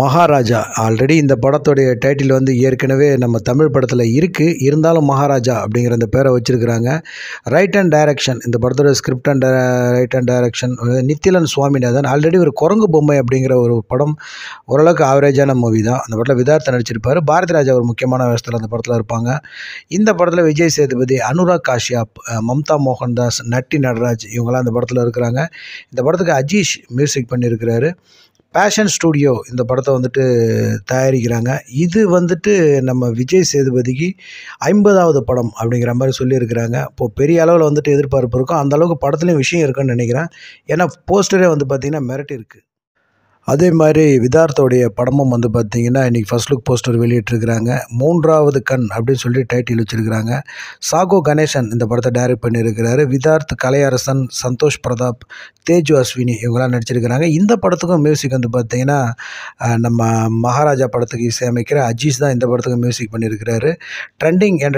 Maharaja already இந்த படத்துடைய title வந்து ஏற்கனவே நம்ம தமிழ் படத்தில் இருக்குது இருந்தாலும் மகாராஜா அப்படிங்கிற அந்த பேரை வச்சுருக்கிறாங்க ரைட் அண்ட் டைரக்ஷன் இந்த படத்தோடய script and write and direction Nithilan Swaminathan already ஒரு குரங்கு பொம்மை அப்படிங்கிற ஒரு படம் ஓரளவுக்கு ஆவரேஜான மூவி தான் அந்த படத்தில் விதார்த்த நடிச்சிருப்பார் பாரதி ராஜா ஒரு முக்கியமான வேஷத்தில் அந்த படத்தில் இருப்பாங்க இந்த படத்தில் விஜய் சேதுபதி அனுராக் காஷ்யாப் மம்தா மோகன் தாஸ் நட்டி நடராஜ் இவங்களாம் அந்த படத்தில் இருக்கிறாங்க இந்த படத்துக்கு அஜீஷ் மியூசிக் பண்ணியிருக்கிறாரு பேஷன் ஸ்டூடியோ இந்த படத்தை வந்துட்டு தயாரிக்கிறாங்க இது வந்துட்டு நம்ம விஜய் சேதுபதிக்கு ஐம்பதாவது படம் அப்படிங்கிற மாதிரி சொல்லியிருக்கிறாங்க இப்போது பெரிய அளவில் வந்துட்டு எதிர்பார்ப்பு இருக்கும் அந்தளவுக்கு படத்துலேயும் விஷயம் இருக்குன்னு நினைக்கிறேன் ஏன்னா போஸ்டரே வந்து பார்த்திங்கன்னா மிரட்டி இருக்குது அதே மாதிரி விதார்த்தோடைய படமும் வந்து பார்த்திங்கன்னா இன்றைக்கி ஃபஸ்ட் லுக் போஸ்டர் வெளியிட்டிருக்கிறாங்க மூன்றாவது கண் அப்படின்னு சொல்லி டைட்டில் வச்சுருக்கிறாங்க சாகோ கணேசன் இந்த படத்தை டைரக்ட் பண்ணியிருக்கிறாரு விதார்த் கலையரசன் சந்தோஷ் பிரதாப் தேஜு அஸ்வினி இவங்களாம் நடிச்சிருக்கிறாங்க இந்த படத்துக்கும் மியூசிக் வந்து பார்த்திங்கன்னா நம்ம மகாராஜா படத்துக்கு இசையமைக்கிற அஜீஸ் தான் இந்த படத்துக்கு மியூசிக் பண்ணியிருக்கிறாரு ட்ரெண்டிங் என்ற